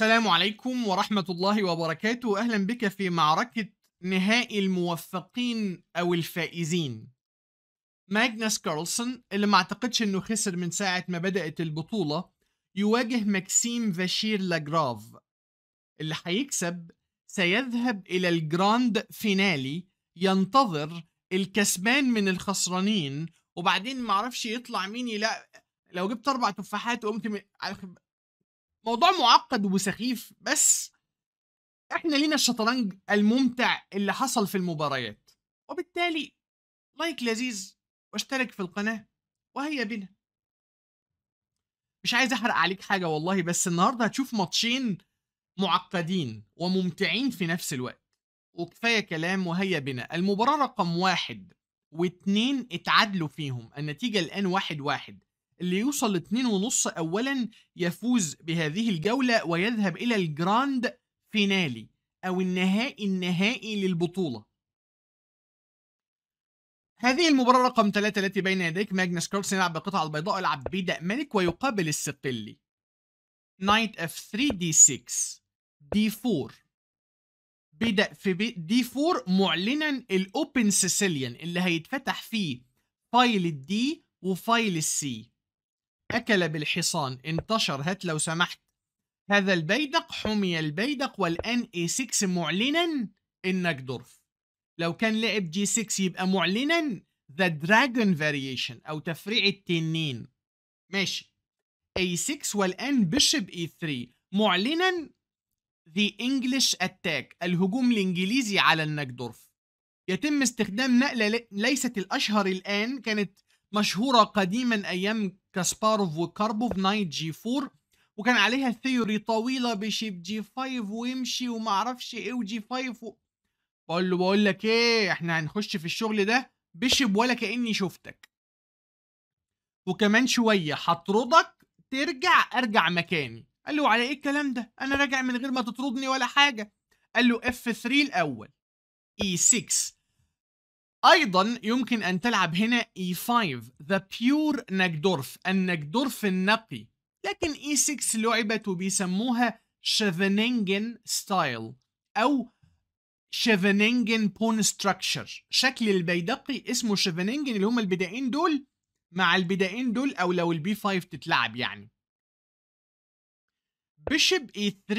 السلام عليكم ورحمة الله وبركاته أهلا بك في معركة نهائي الموفقين أو الفائزين ماجنس كارلسون اللي ما اعتقدش انه خسر من ساعة ما بدأت البطولة يواجه ماكسيم فاشير لاجراف اللي هيكسب سيذهب إلى الجراند فينالي ينتظر الكسبان من الخسرانين وبعدين معرفش يطلع مين يلاقي لو جبت أربع تفاحات وقمت موضوع معقد وسخيف بس احنا لينا الشطرنج الممتع اللي حصل في المباريات وبالتالي لايك لذيذ واشترك في القناة وهيا بنا مش عايز احرق عليك حاجة والله بس النهاردة هتشوف ماتشين معقدين وممتعين في نفس الوقت وكفاية كلام وهيا بنا المباراة رقم واحد واتنين اتعادلوا فيهم النتيجة الآن واحد واحد اللي يوصل لاتنين ونص أولا يفوز بهذه الجولة ويذهب إلى الجراند فينالي أو النهائي النهائي للبطولة هذه المباراة رقم ثلاثة التي بين يديك ماجنس كارلسن يلعب بالقطعة البيضاء يلعب بدأ ملك ويقابل السقلي نايت اف 3 دي 6 دي 4 بدأ في دي 4 معلنا الاوبن سيسيليان اللي هيتفتح فيه فايل الدي وفايل السي أكل بالحصان انتشر هات لو سمحت هذا البيدق حمي البيدق والان اي A6 معلنا إنك دورف لو كان لعب جي 6 يبقى معلنا ذا دراجون فاريشن أو تفريع التنين ماشي اي 6 والآن بشب اي 3 معلنا ذا انجلش اتاك الهجوم الإنجليزي على النجدورف يتم استخدام نقلة ليست الأشهر الآن كانت مشهورة قديما أيام كاسباروف وكاربوف نايت جي 4 وكان عليها ثيوري طويلة بشيب جي 5 ويمشي ومعرفش ايه وجي 5 و... بقول له بقول لك ايه احنا هنخش في الشغل ده بشيب ولا كأني شفتك وكمان شوية هطردك ترجع ارجع مكاني قال له على ايه الكلام ده انا راجع من غير ما تطردني ولا حاجة قال له اف 3 الاول اي e 6 ايضا يمكن ان تلعب هنا e5 the pure نجدورف النجدورف النقي لكن e6 لعبت وبيسموها شفننجن ستايل او شفننجن بون ستراكشر شكل البيدقي اسمه شفننجن اللي هم البدائين دول مع البدائين دول او لو البي 5 تتلعب يعني بشب e3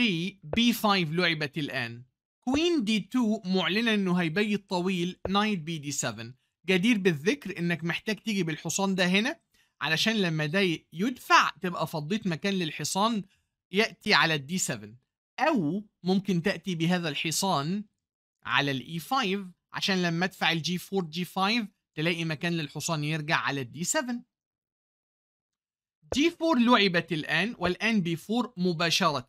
b5 لعبت الان كوين دي 2 معلنا انه هيبيت طويل نايت بي دي 7 جدير بالذكر انك محتاج تيجي بالحصان ده هنا علشان لما ده يدفع تبقى فضيت مكان للحصان ياتي على الدي 7 او ممكن تاتي بهذا الحصان على الاي 5 e عشان لما ادفع الجي 4 جي 5 تلاقي مكان للحصان يرجع على الدي 7 جي 4 لعبت الان والان بي 4 مباشره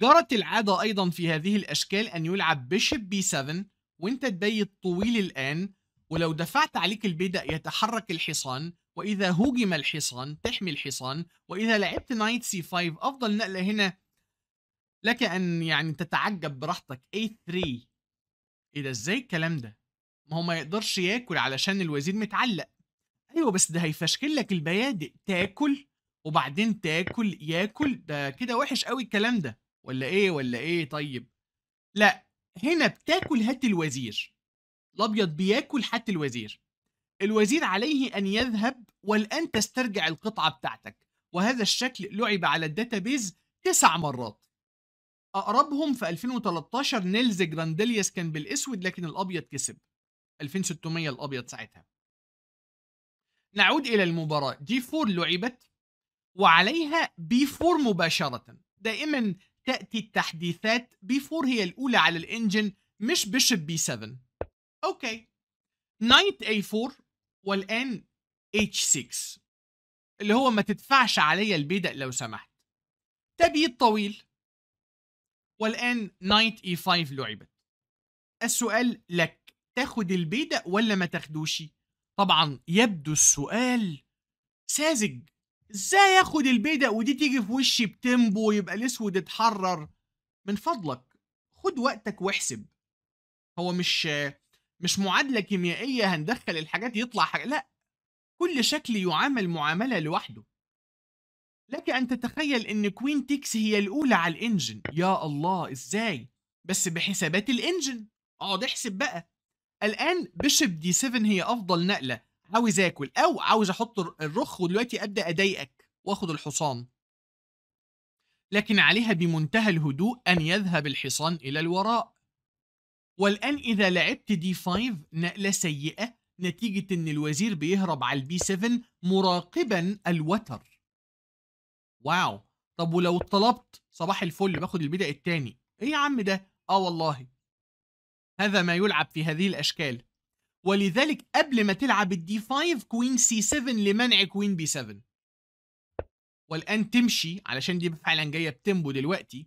جرت العادة أيضا في هذه الأشكال أن يلعب بيشب بي 7 وانت تبيت طويل الآن ولو دفعت عليك البيدق يتحرك الحصان وإذا هجم الحصان تحمي الحصان وإذا لعبت نايت سي 5 أفضل نقلة هنا لك أن يعني تتعجب براحتك A3 إيه ده إزاي الكلام ده؟ ما هو ما يقدرش ياكل علشان الوزير متعلق أيوه بس ده هيفشكل لك البيادق تاكل وبعدين تاكل ياكل ده كده وحش قوي الكلام ده ولا ايه ولا ايه طيب لا هنا بتاكل هات الوزير الابيض بياكل حتى الوزير الوزير عليه ان يذهب والان تسترجع القطعه بتاعتك وهذا الشكل لعب على الداتابيز تسع مرات اقربهم في 2013 نيلز جرانديلياس كان بالاسود لكن الابيض كسب 2600 الابيض ساعتها نعود الى المباراه دي 4 لعبت وعليها بي 4 مباشره دائما تأتي التحديثات B4 هي الأولى على الإنجن مش بيشب بي 7 أوكي نايت A4 والآن H6 اللي هو ما تدفعش عليا البيدق لو سمحت تبييض طويل والآن نايت E5 لعبت السؤال لك تاخد البيدق ولا ما تاخدوش طبعا يبدو السؤال ساذج ازاي ياخد البيدق ودي تيجي في وشي بتمبو يبقى الاسود اتحرر من فضلك خد وقتك واحسب هو مش مش معادلة كيميائية هندخل الحاجات يطلع حاجة لا كل شكل يعامل معاملة لوحده لك أن تتخيل أن كوين تيكس هي الأولى على الإنجن يا الله إزاي بس بحسابات الإنجن اقعد احسب بقى الآن بيشب دي 7 هي أفضل نقلة عاوز اكل او عاوز احط الرخ ودلوقتي ابدا اضايقك واخد الحصان لكن عليها بمنتهى الهدوء ان يذهب الحصان الى الوراء والان اذا لعبت دي 5 نقله سيئه نتيجه ان الوزير بيهرب على البي 7 مراقبا الوتر واو طب ولو اتطلبت صباح الفل باخد البدأ التاني ايه يا عم ده اه والله هذا ما يلعب في هذه الاشكال ولذلك قبل ما تلعب الدي 5 كوين سي 7 لمنع كوين بي 7 والان تمشي علشان دي فعلا جايه بتمبو دلوقتي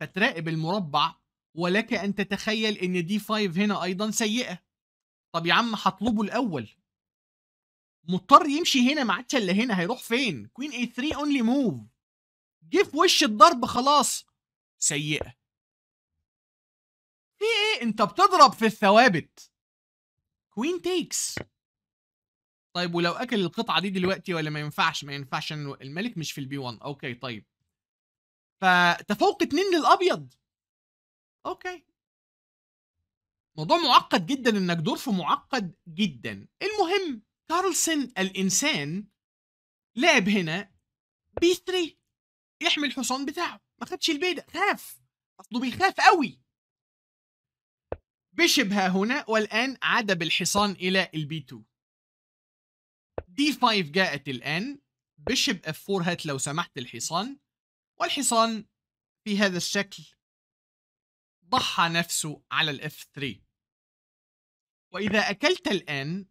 فتراقب المربع ولك ان تتخيل ان دي 5 هنا ايضا سيئه طب يا عم هطلبه الاول مضطر يمشي هنا ما عادش الا هنا هيروح فين كوين اي 3 اونلي موف جه في وش الضرب خلاص سيئه في ايه انت بتضرب في الثوابت كوين تيكس طيب ولو اكل القطعه دي دلوقتي ولا ما ينفعش ما ينفعش الملك مش في البي 1 اوكي طيب فتفوق اتنين للابيض اوكي موضوع معقد جدا انك دور في معقد جدا المهم كارلسن الانسان لعب هنا بي 3 يحمي الحصان بتاعه ما خدش البيدق خاف اصله بيخاف قوي بشب ها هنا والآن عاد بالحصان إلى البي 2 دي 5 جاءت الآن بشب اف 4 هات لو سمحت الحصان والحصان في هذا الشكل ضحى نفسه على الاف 3 وإذا أكلت الآن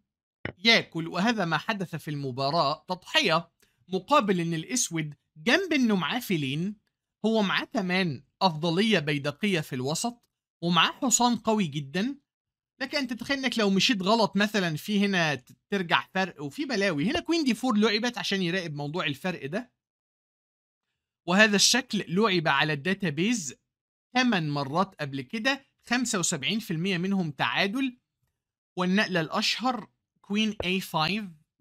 ياكل وهذا ما حدث في المباراة تضحية مقابل إن الأسود جنب إنه معاه فيلين هو معاه كمان أفضلية بيدقية في الوسط ومعاه حصان قوي جدا لكن انت تتخيل انك لو مشيت غلط مثلا في هنا ترجع فرق وفي بلاوي هنا كوين دي 4 لعبت عشان يراقب موضوع الفرق ده وهذا الشكل لعب على الداتابيز 8 مرات قبل كده 75% منهم تعادل والنقلة الأشهر كوين A5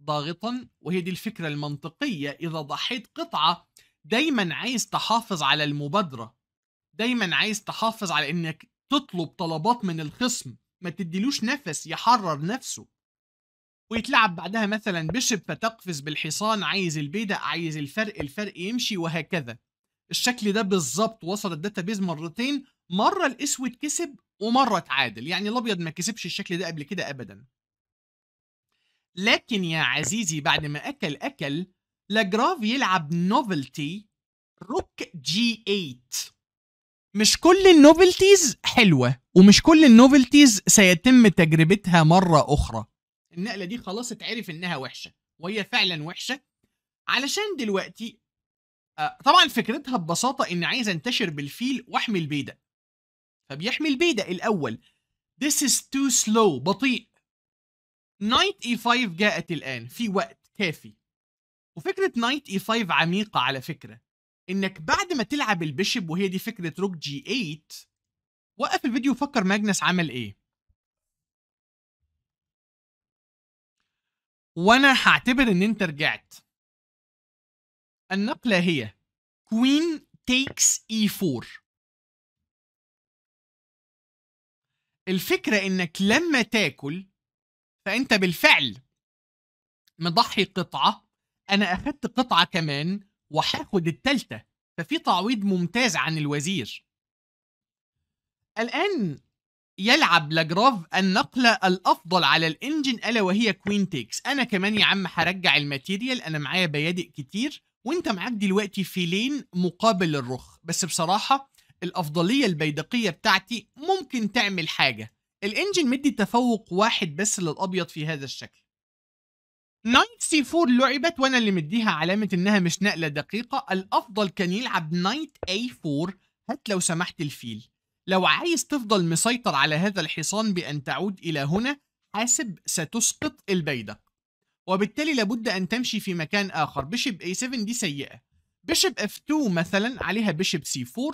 ضاغطا وهي دي الفكرة المنطقية إذا ضحيت قطعة دايما عايز تحافظ على المبادرة دايما عايز تحافظ على إنك تطلب طلبات من الخصم ما تديلوش نفس يحرر نفسه ويتلعب بعدها مثلا بشب فتقفز بالحصان عايز البيدق عايز الفرق الفرق يمشي وهكذا الشكل ده بالظبط وصل الداتا بيز مرتين مره الاسود كسب ومره اتعادل يعني الابيض ما كسبش الشكل ده قبل كده ابدا لكن يا عزيزي بعد ما اكل اكل لاجراف يلعب نوفلتي روك جي 8 مش كل النوفلتيز حلوه ومش كل النوفلتيز سيتم تجربتها مره اخرى النقله دي خلاص اتعرف انها وحشه وهي فعلا وحشه علشان دلوقتي آه طبعا فكرتها ببساطه ان عايز انتشر بالفيل واحمي البيده فبيحمي البيده الاول This is too slow بطيء نايت اي 5 جاءت الان في وقت كافي وفكره نايت اي 5 عميقه على فكره انك بعد ما تلعب البيشب وهي دي فكره روك جي 8 وقف الفيديو وفكر ماجنس عمل ايه وانا هعتبر ان انت رجعت النقله هي كوين تيكس اي 4 الفكره انك لما تاكل فانت بالفعل مضحي قطعه انا اخدت قطعه كمان وحاخد التالتة ففي تعويض ممتاز عن الوزير الآن يلعب لاجراف النقلة الأفضل على الإنجن ألا وهي كوين تيكس أنا كمان يا عم هرجع الماتيريال أنا معايا بيادق كتير وانت معاك دلوقتي فيلين مقابل الرخ بس بصراحة الأفضلية البيدقية بتاعتي ممكن تعمل حاجة الإنجن مدي تفوق واحد بس للأبيض في هذا الشكل نايت سي 4 لعبت وانا اللي مديها علامه انها مش نقله دقيقه الافضل كان يلعب نايت اي 4 هات لو سمحت الفيل لو عايز تفضل مسيطر على هذا الحصان بان تعود الى هنا حاسب ستسقط البيدق وبالتالي لابد ان تمشي في مكان اخر بشب اي 7 دي سيئه بشب اف 2 مثلا عليها بشب سي 4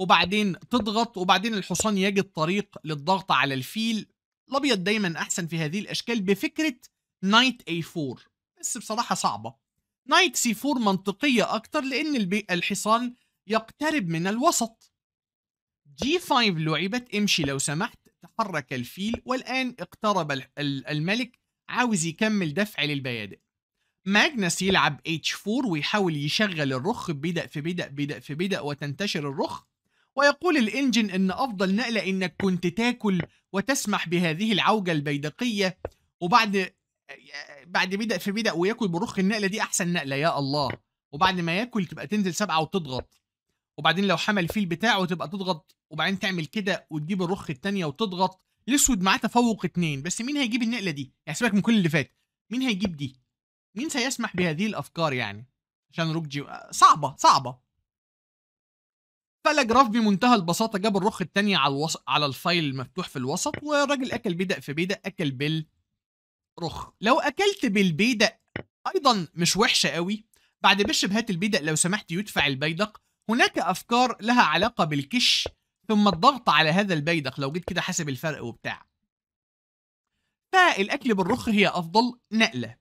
وبعدين تضغط وبعدين الحصان يجد طريق للضغط على الفيل الابيض دايما احسن في هذه الاشكال بفكره نايت اي 4 بس بصراحه صعبه نايت سي 4 منطقيه اكتر لان الحصان يقترب من الوسط جي 5 لعبت امشي لو سمحت تحرك الفيل والان اقترب الملك عاوز يكمل دفع للبيادق ماجنس يلعب H4 ويحاول يشغل الرخ بدأ في بدأ بدأ في بدأ وتنتشر الرخ ويقول الإنجن إن أفضل نقلة إنك كنت تاكل وتسمح بهذه العوجة البيدقية وبعد بعد بدا في بدا وياكل برخ النقله دي احسن نقله يا الله وبعد ما ياكل تبقى تنزل سبعه وتضغط وبعدين لو حمل فيه البتاع وتبقى تضغط وبعدين تعمل كده وتجيب الرخ الثانيه وتضغط الاسود معاه تفوق اثنين بس مين هيجيب النقله دي؟ يعني سيبك من كل اللي فات مين هيجيب دي؟ مين سيسمح بهذه الافكار يعني؟ عشان روكجي صعبه صعبه فالجراف بمنتهى البساطه جاب الرخ الثانيه على الوسط على الفايل المفتوح في الوسط والراجل اكل بدأ في بدأ اكل بال رخ لو اكلت بالبيدق ايضا مش وحشه قوي بعد بشب هات البيدق لو سمحت يدفع البيدق هناك افكار لها علاقه بالكش ثم الضغط على هذا البيدق لو جيت كده حسب الفرق وبتاع فالاكل بالرخ هي افضل نقله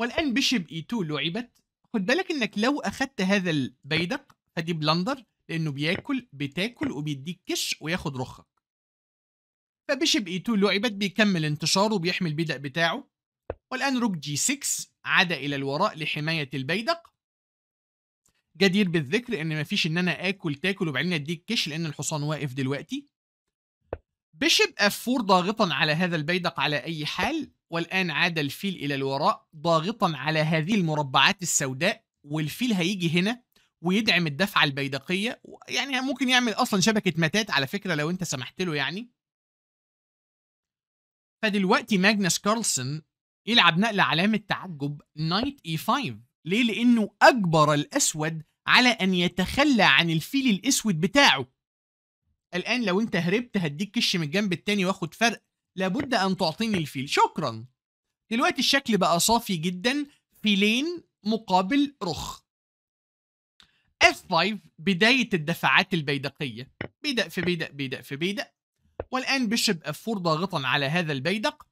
والان بشب اي 2 لعبت خد بالك انك لو اخدت هذا البيدق فدي بلندر لانه بياكل بتاكل وبيديك كش وياخد رخك فبيشب اي 2 لعبت بيكمل انتشاره وبيحمي البيدق بتاعه والآن روك G6 عاد إلى الوراء لحماية البيدق جدير بالذكر إن مفيش إن أنا آكل تاكل وبعدين أديك كش لأن الحصان واقف دلوقتي بيشب اف 4 ضاغطا على هذا البيدق على أي حال والآن عاد الفيل إلى الوراء ضاغطا على هذه المربعات السوداء والفيل هيجي هنا ويدعم الدفعة البيدقية يعني ممكن يعمل أصلا شبكة متات على فكرة لو أنت سمحت له يعني فدلوقتي ماجنس كارلسون يلعب نقله علامه تعجب نايت اي 5 ليه لانه اجبر الاسود على ان يتخلى عن الفيل الاسود بتاعه الان لو انت هربت هديك كش من الجنب التاني واخد فرق لابد ان تعطيني الفيل شكرا دلوقتي الشكل بقى صافي جدا فيلين مقابل رخ F5 بداية الدفعات البيدقية بيدق في بيدق بيدق في بيدق والآن بيشب F4 ضاغطا على هذا البيدق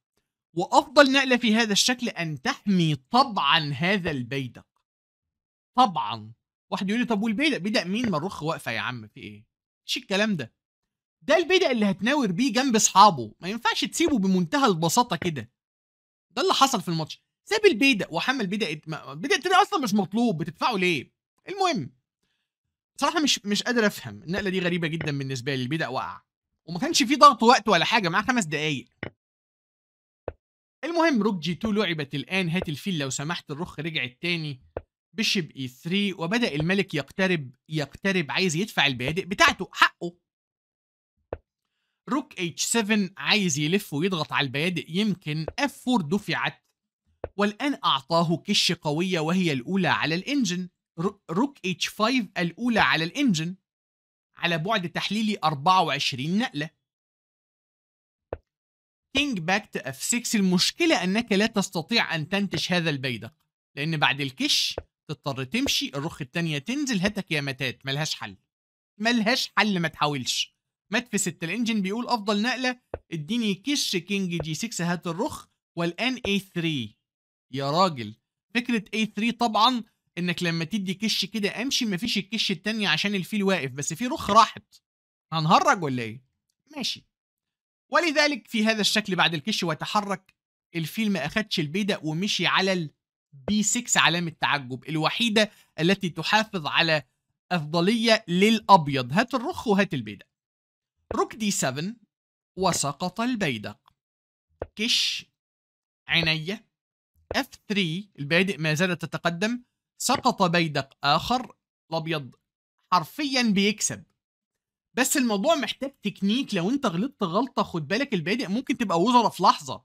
وأفضل نقلة في هذا الشكل أن تحمي طبعا هذا البيدق طبعا واحد يقول لي طب والبيدق بيدق مين ما الرخ واقفة يا عم في إيه؟ مش الكلام ده ده البيدق اللي هتناور بيه جنب أصحابه ما ينفعش تسيبه بمنتهى البساطة كده ده اللي حصل في الماتش ساب البيدق وحمل بدأ بدأ ده أصلا مش مطلوب بتدفعه ليه؟ المهم صراحة مش مش قادر أفهم النقلة دي غريبة جدا بالنسبة لي البيدق وقع وما كانش في ضغط وقت ولا حاجه معاه خمس دقايق المهم روك جي 2 لعبت الان هات الفيل لو سمحت الرخ رجعت تاني بشيب اي 3 وبدا الملك يقترب يقترب عايز يدفع البادئ بتاعته حقه روك اتش 7 عايز يلف ويضغط على البادئ يمكن اف 4 دفعت والان اعطاه كش قويه وهي الاولى على الانجن روك اتش 5 الاولى على الانجن على بعد تحليلي 24 نقلة King back to f6 المشكلة أنك لا تستطيع أن تنتج هذا البيدق لأن بعد الكش تضطر تمشي الرخ التانية تنزل هاتك يا متات ملهاش حل ملهاش حل ما تحاولش مات في ستة الانجن بيقول أفضل نقلة اديني كش كينج جي 6 هات الرخ والآن a3 يا راجل فكرة a3 طبعا انك لما تدي كش كده امشي مفيش الكش التاني عشان الفيل واقف بس في رخ راحت هنهرج ولا ايه ماشي ولذلك في هذا الشكل بعد الكش وتحرك الفيل ما اخدش البيدق ومشي على البي 6 علامة تعجب الوحيدة التي تحافظ على أفضلية للأبيض هات الرخ وهات البيدق روك دي 7 وسقط البيدق كش عينيا اف 3 البادئ ما زالت تتقدم سقط بيدق اخر الابيض حرفيا بيكسب بس الموضوع محتاج تكنيك لو انت غلطت غلطه خد بالك البادئ ممكن تبقى وزره في لحظه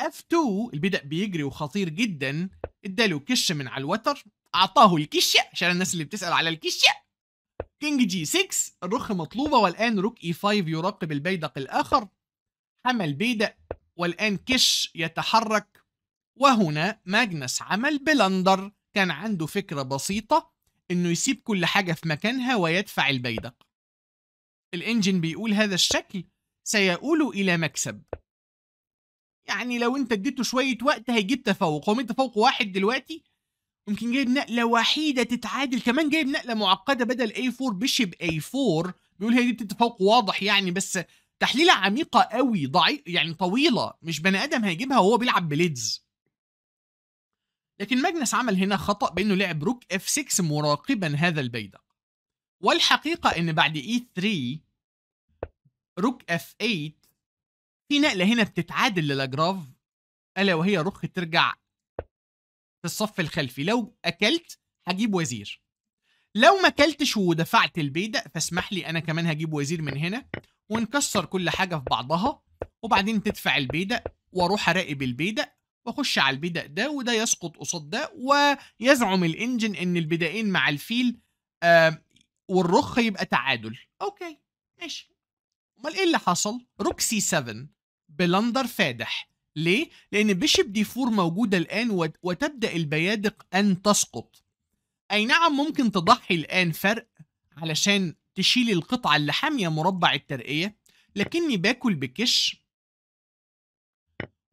اف 2 البدأ بيجري وخطير جدا اداله كش من على الوتر اعطاه الكشة عشان الناس اللي بتسأل على الكشة كينج جي 6 الرخ مطلوبة والآن روك اي e 5 يراقب البيدق الآخر حمل بيدا والآن كش يتحرك وهنا ماجنس عمل بلندر كان عنده فكرة بسيطة انه يسيب كل حاجة في مكانها ويدفع البيدق الانجن بيقول هذا الشكل سيؤول الى مكسب يعني لو انت اديته شوية وقت هيجيب تفوق هو تفوق واحد دلوقتي ممكن جايب نقلة وحيدة تتعادل كمان جايب نقلة معقدة بدل A4 بشيب A4 بيقول هي دي تتفوق واضح يعني بس تحليلة عميقة قوي ضعيف يعني طويلة مش بني آدم هيجيبها وهو بيلعب بليدز لكن ماجنس عمل هنا خطأ بأنه لعب روك اف 6 مراقبا هذا البيدق والحقيقة أن بعد اي e 3 روك اف 8 في نقلة هنا بتتعادل للاجراف ألا وهي روك ترجع في الصف الخلفي لو أكلت هجيب وزير لو ما اكلتش ودفعت البيدق فاسمح لي أنا كمان هجيب وزير من هنا ونكسر كل حاجة في بعضها وبعدين تدفع البيدق واروح اراقب البيدق واخش على البدأ ده وده يسقط قصاد ده ويزعم الانجن ان البدائين مع الفيل آه والرخ يبقى تعادل اوكي ماشي امال ايه اللي حصل روكسي 7 بلندر فادح ليه لان بيشب دي 4 موجوده الان وتبدا البيادق ان تسقط اي نعم ممكن تضحي الان فرق علشان تشيل القطعه اللي حاميه مربع الترقيه لكني باكل بكش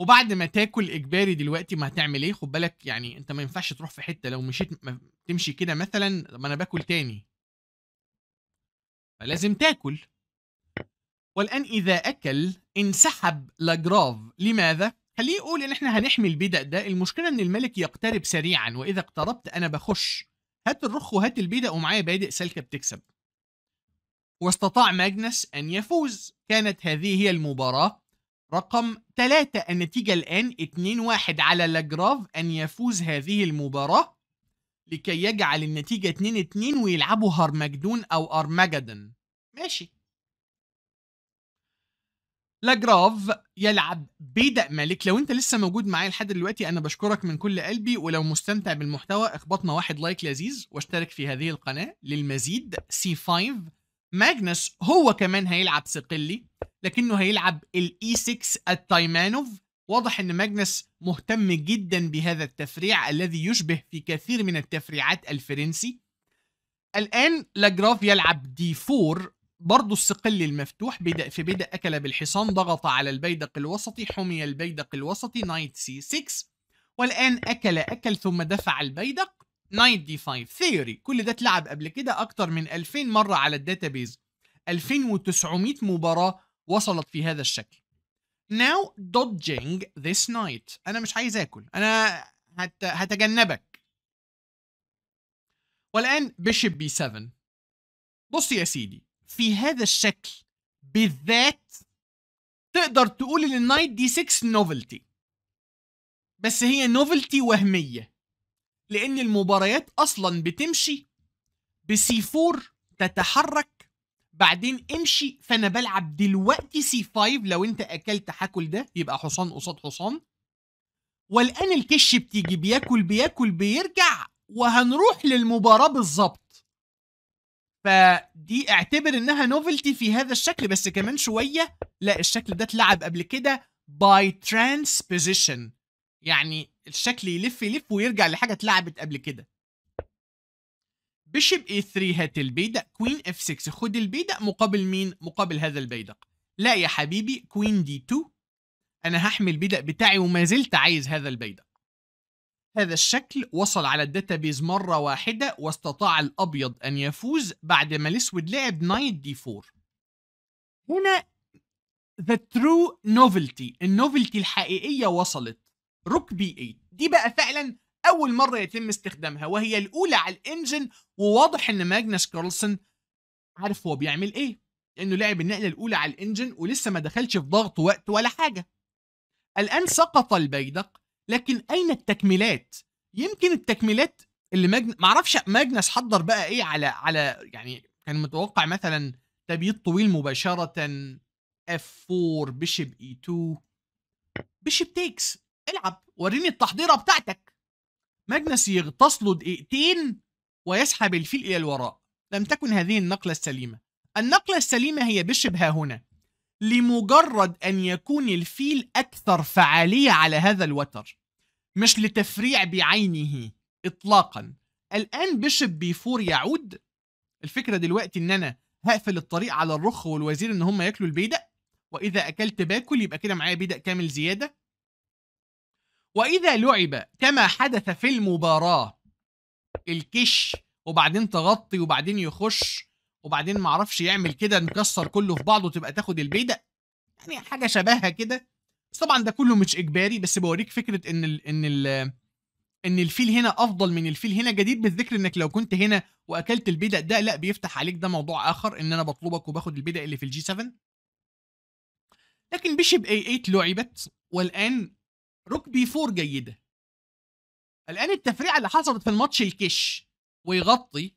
وبعد ما تاكل اجباري دلوقتي ما هتعمل ايه خد بالك يعني انت ما ينفعش تروح في حته لو مشيت تمشي كده مثلا ما انا باكل تاني فلازم تاكل والان اذا اكل انسحب لاجراف لماذا خليه يقول ان احنا هنحمي البدأ ده المشكله ان الملك يقترب سريعا واذا اقتربت انا بخش هات الرخ وهات البدأ ومعايا بادئ سالكه بتكسب واستطاع ماجنس ان يفوز كانت هذه هي المباراه رقم ثلاثة النتيجة الآن 2-1 على لاجراف أن يفوز هذه المباراة لكي يجعل النتيجة 2-2 ويلعبوا هرمجدون أو أرمجدن ماشي لاجراف يلعب بيدا مالك لو انت لسه موجود معايا لحد دلوقتي انا بشكرك من كل قلبي ولو مستمتع بالمحتوى اخبطنا واحد لايك لذيذ واشترك في هذه القناه للمزيد سي 5 ماجنس هو كمان هيلعب صقلي لكنه هيلعب الاي 6 التايمانوف واضح ان ماجنس مهتم جدا بهذا التفريع الذي يشبه في كثير من التفريعات الفرنسي الان لاجراف يلعب دي 4 برضه السقل المفتوح بدأ في بدأ أكل بالحصان ضغط على البيدق الوسطي حمي البيدق الوسطي نايت سي 6 والآن أكل أكل ثم دفع البيدق نايت دي 5 ثيوري كل ده اتلعب قبل كده أكتر من 2000 مرة على الداتابيز 2900 مباراة وصلت في هذا الشكل now dodging this night انا مش عايز اكل انا هت... هتجنبك والان بيشب بي 7 بص يا سيدي في هذا الشكل بالذات تقدر تقول ان النايت دي 6 نوفلتي بس هي نوفلتي وهميه لان المباريات اصلا بتمشي بسي 4 تتحرك بعدين امشي فانا بلعب دلوقتي سي 5 لو انت اكلت هاكل ده يبقى حصان قصاد حصان والان الكش بتيجي بياكل بياكل بيرجع وهنروح للمباراه بالظبط فدي اعتبر انها نوفلتي في هذا الشكل بس كمان شويه لا الشكل ده اتلعب قبل كده باي ترانسبوزيشن يعني الشكل يلف يلف ويرجع لحاجه اتلعبت قبل كده بيشب اي 3 هات البيدق كوين اف 6 خد البيدق مقابل مين مقابل هذا البيدق لا يا حبيبي كوين دي 2 انا هحمي البيدق بتاعي وما زلت عايز هذا البيدق هذا الشكل وصل على الداتابيز مرة واحدة واستطاع الأبيض أن يفوز بعد ما الأسود لعب نايت دي 4 هنا ذا ترو نوفلتي النوفلتي الحقيقية وصلت روك بي 8 دي بقى فعلا اول مره يتم استخدامها وهي الاولى على الانجن وواضح ان ماجنس كارلسون عارف هو بيعمل ايه لانه لعب النقله الاولى على الانجن ولسه ما دخلش في ضغط وقت ولا حاجه الان سقط البيدق لكن اين التكميلات يمكن التكميلات اللي ماجن... معرفش ماجنس حضر بقى ايه على على يعني كان متوقع مثلا تبييض طويل مباشره اف 4 بيشب اي 2 بيشب تيكس العب وريني التحضيره بتاعتك ماجنس يغطس له دقيقتين ويسحب الفيل إلى الوراء لم تكن هذه النقلة السليمة النقلة السليمة هي بشب ها هنا لمجرد أن يكون الفيل أكثر فعالية على هذا الوتر مش لتفريع بعينه إطلاقا الآن بشب بيفور يعود الفكرة دلوقتي إن أنا هقفل الطريق على الرخ والوزير إن هم ياكلوا البيدق وإذا أكلت باكل يبقى كده معايا بيدق كامل زيادة وإذا لعب كما حدث في المباراة الكش وبعدين تغطي وبعدين يخش وبعدين معرفش يعمل كده نكسر كله في بعضه تبقى تاخد البيدق يعني حاجة شبهها كده بس طبعا ده كله مش إجباري بس بوريك فكرة إن الـ إن الـ ان الفيل هنا افضل من الفيل هنا جديد بالذكر انك لو كنت هنا واكلت البيدق ده لا بيفتح عليك ده موضوع اخر ان انا بطلبك وباخد البيدق اللي في الجي 7 لكن بيشب اي 8 لعبت والان روك بي 4 جيده الان التفريعه اللي حصلت في الماتش الكش ويغطي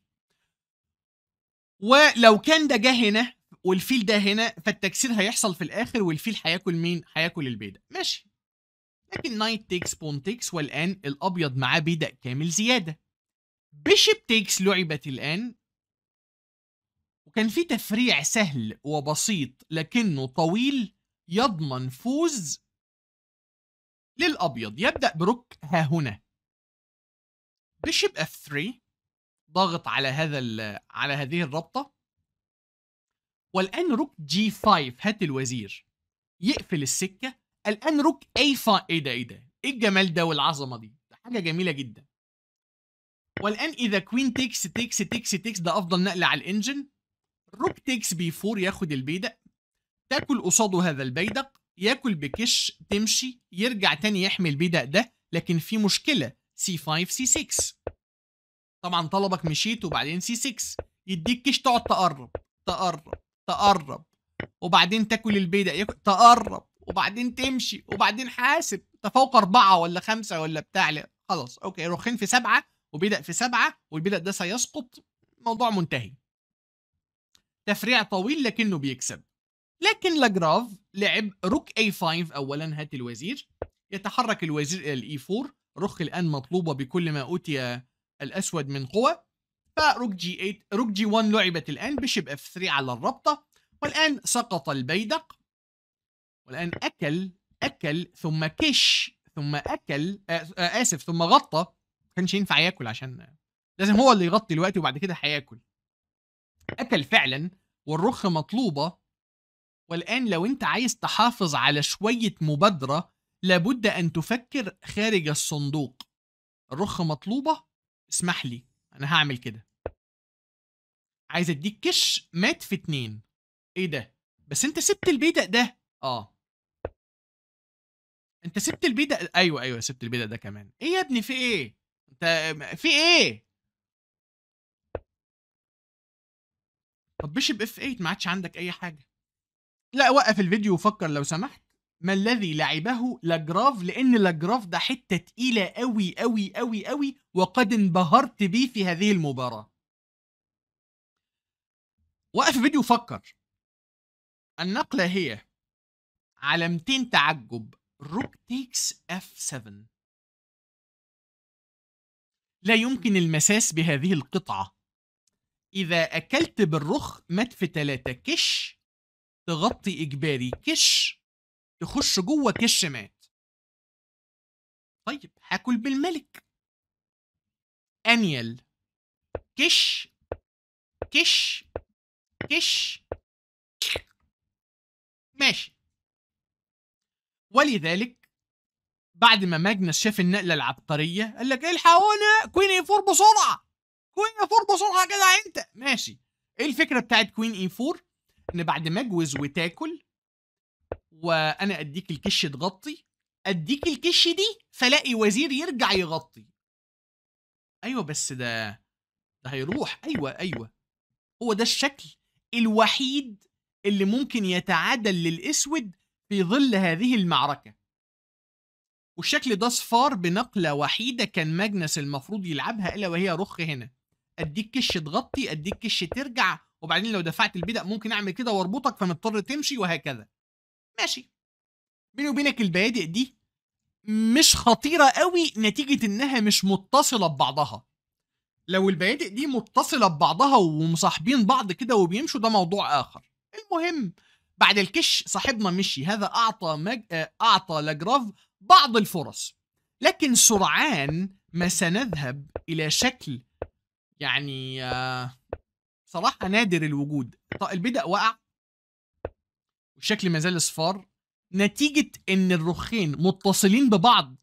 ولو كان ده جه هنا والفيل ده هنا فالتكسير هيحصل في الاخر والفيل هياكل مين هياكل البيدا ماشي لكن نايت تيكس بون تيكس والان الابيض معاه بيدا كامل زياده بيشب تيكس لعبت الان وكان في تفريع سهل وبسيط لكنه طويل يضمن فوز للأبيض يبدأ بروك ها هنا بشيب اف 3 ضاغط على هذا على هذه الرابطة والآن روك جي 5 هات الوزير يقفل السكة الآن روك اي 5 ايه ده ايه ده ايه الجمال ده والعظمة دي ده حاجة جميلة جدا والآن إذا كوين تيكس تيكس تيكس تيكس ده أفضل نقلة على الإنجن روك تيكس بي 4 ياخد البيدق تاكل قصاده هذا البيدق ياكل بكش تمشي يرجع تاني يحمي البيدق ده لكن في مشكله سي 5 سي 6 طبعا طلبك مشيت وبعدين سي 6 يديك كش تقعد تقرب تقرب تقرب وبعدين تاكل البيدق ياكل تقرب وبعدين تمشي وبعدين حاسب تفوق أربعة ولا خمسة ولا بتاع لا خلاص أوكي رخين في سبعة وبدأ في سبعة والبدأ ده سيسقط موضوع منتهي تفريع طويل لكنه بيكسب لكن لاجراف لعب روك اي 5 اولا هات الوزير يتحرك الوزير الى الاي 4 رخ الان مطلوبه بكل ما اوتي الاسود من قوى فروك جي 8 روك جي 1 لعبت الان بشب اف 3 على الرابطه والان سقط البيدق والان اكل اكل ثم كش ثم اكل اسف ثم غطى ما كانش ينفع ياكل عشان لازم هو اللي يغطي دلوقتي وبعد كده هياكل اكل فعلا والرخ مطلوبه والآن لو أنت عايز تحافظ على شوية مبادرة لابد أن تفكر خارج الصندوق الرخ مطلوبة اسمح لي أنا هعمل كده عايز أديك كش مات في اتنين إيه ده؟ بس أنت سبت البيدق ده آه أنت سبت البيدق أيوه أيوه سبت البيدق ده كمان إيه يا ابني في إيه؟ أنت في إيه؟ طب بيشب اف 8 ما عادش عندك أي حاجة لا وقف الفيديو وفكر لو سمحت ما الذي لعبه لاجراف لان لاجراف ده حته تقيله قوي قوي قوي قوي وقد انبهرت بيه في هذه المباراه وقف فيديو وفكر النقله هي علامتين تعجب روك تيكس اف 7 لا يمكن المساس بهذه القطعه اذا اكلت بالرخ مات في ثلاثة كش تغطي اجباري كش تخش جوه كش مات طيب هاكل بالملك انيل كش كش كش ماشي ولذلك بعد ما ماجنس شاف النقله العبقريه قال لك الحقونا كوين اي بسرعه كوين اي بسرعه كده انت ماشي ايه الفكره بتاعت كوين اي فور ان بعد ما اجوز وتاكل وانا اديك الكش تغطي اديك الكش دي فلاقي وزير يرجع يغطي ايوه بس ده ده هيروح ايوه ايوه هو ده الشكل الوحيد اللي ممكن يتعادل للاسود في ظل هذه المعركه والشكل ده صفار بنقله وحيده كان ماجنس المفروض يلعبها الا وهي رخ هنا اديك كش تغطي اديك كش ترجع وبعدين لو دفعت البدء ممكن اعمل كده واربطك فمضطر تمشي وهكذا ماشي بيني وبينك البادئ دي مش خطيره قوي نتيجه انها مش متصله ببعضها لو البادئ دي متصله ببعضها ومصاحبين بعض كده وبيمشوا ده موضوع اخر المهم بعد الكش صاحبنا مشي هذا اعطى مج... آه، اعطى لجراف بعض الفرص لكن سرعان ما سنذهب الى شكل يعني آه، صراحه نادر الوجود البدأ وقع والشكل ما زال اصفار نتيجه ان الرخين متصلين ببعض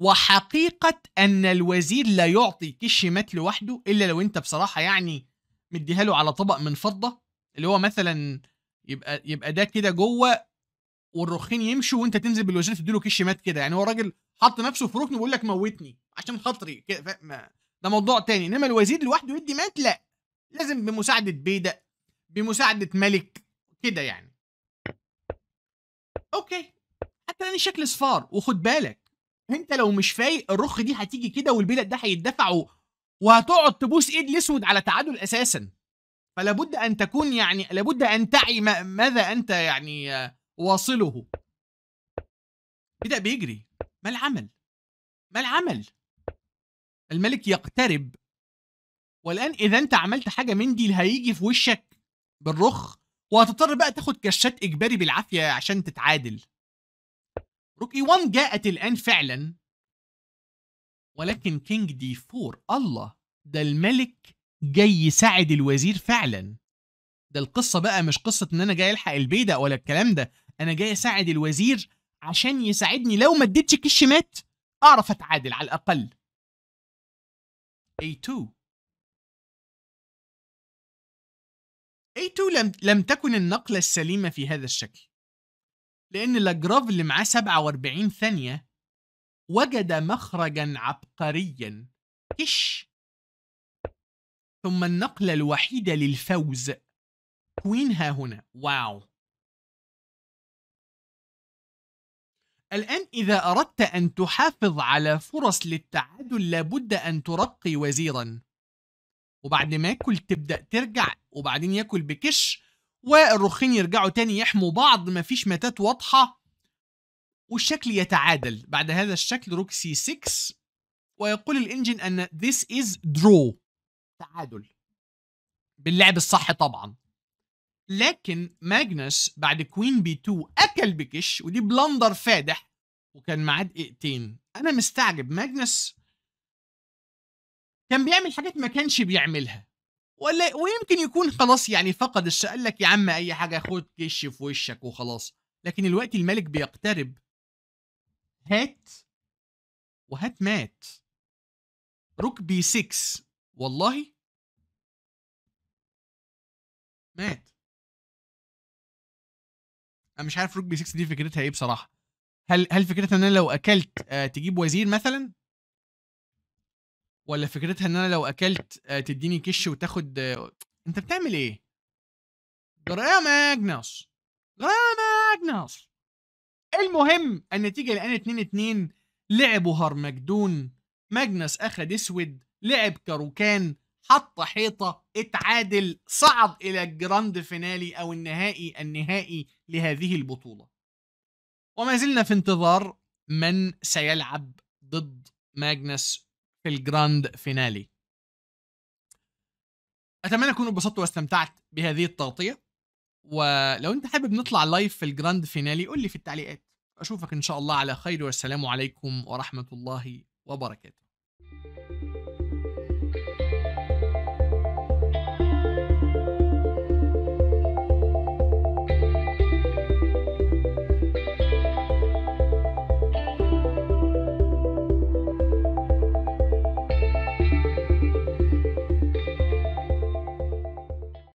وحقيقه ان الوزير لا يعطي كش مات لوحده الا لو انت بصراحه يعني مديها له على طبق من فضه اللي هو مثلا يبقى يبقى ده كده جوه والرخين يمشوا وانت تنزل بالوزير تديله كش مات كده يعني هو راجل حط نفسه في ركن ويقول لك موتني عشان خاطري كده ده موضوع تاني انما الوزير لوحده يدي مات لا لازم بمساعدة بيدق بمساعدة ملك كده يعني اوكي حتى هتلاقي شكل صفار وخد بالك انت لو مش فايق الرخ دي هتيجي كده والبيدق ده هيتدفع وهتقعد تبوس ايد الاسود على تعادل اساسا فلابد ان تكون يعني لابد ان تعي ماذا انت يعني واصله بدا بيجري ما العمل ما العمل الملك يقترب والان اذا انت عملت حاجه من دي اللي هيجي في وشك بالرخ وهتضطر بقى تاخد كشات اجباري بالعافيه عشان تتعادل روك اي 1 جاءت الان فعلا ولكن كينج دي 4 الله ده الملك جاي يساعد الوزير فعلا ده القصة بقى مش قصة ان انا جاي الحق البيدق ولا الكلام ده انا جاي اساعد الوزير عشان يساعدني لو ما اديتش كش مات اعرف اتعادل على الاقل A2 A2 لم, لم تكن النقلة السليمة في هذا الشكل لأن لاجراف اللي معاه 47 ثانية وجد مخرجا عبقريا إيش ثم النقلة الوحيدة للفوز كوين ها هنا واو الآن إذا أردت أن تحافظ على فرص للتعادل لابد أن ترقي وزيرا وبعد ما ياكل تبدا ترجع وبعدين ياكل بكش والرخين يرجعوا تاني يحموا بعض مفيش ماتات واضحه والشكل يتعادل بعد هذا الشكل روكسي 6 ويقول الانجن ان this is draw تعادل باللعب الصح طبعا لكن ماجنس بعد كوين بي 2 اكل بكش ودي بلندر فادح وكان معاه دقيقتين انا مستعجب ماجنس كان بيعمل حاجات ما كانش بيعملها ولا ويمكن يكون خلاص يعني فقد الشيء قال لك يا عم اي حاجه خد كش في وشك وخلاص لكن الوقت الملك بيقترب هات وهات مات روك بي 6 والله مات انا مش عارف روك بي 6 دي فكرتها ايه بصراحه هل هل فكرتها ان انا لو اكلت آه، تجيب وزير مثلا ولا فكرتها ان انا لو اكلت آه، تديني كش وتاخد آه، انت بتعمل ايه جرايا ماجنس جرايا ماجنس المهم النتيجه الان 2 2 لعبوا هرمجدون ماجنس اخد اسود لعب كاروكان حط حيطه اتعادل صعد الى الجراند فينالي او النهائي النهائي لهذه البطوله وما زلنا في انتظار من سيلعب ضد ماجنس في الجراند فينالي اتمنى اكون اتبسطت واستمتعت بهذه التغطيه ولو انت حابب نطلع لايف في الجراند فينالي قول لي في التعليقات اشوفك ان شاء الله على خير والسلام عليكم ورحمه الله وبركاته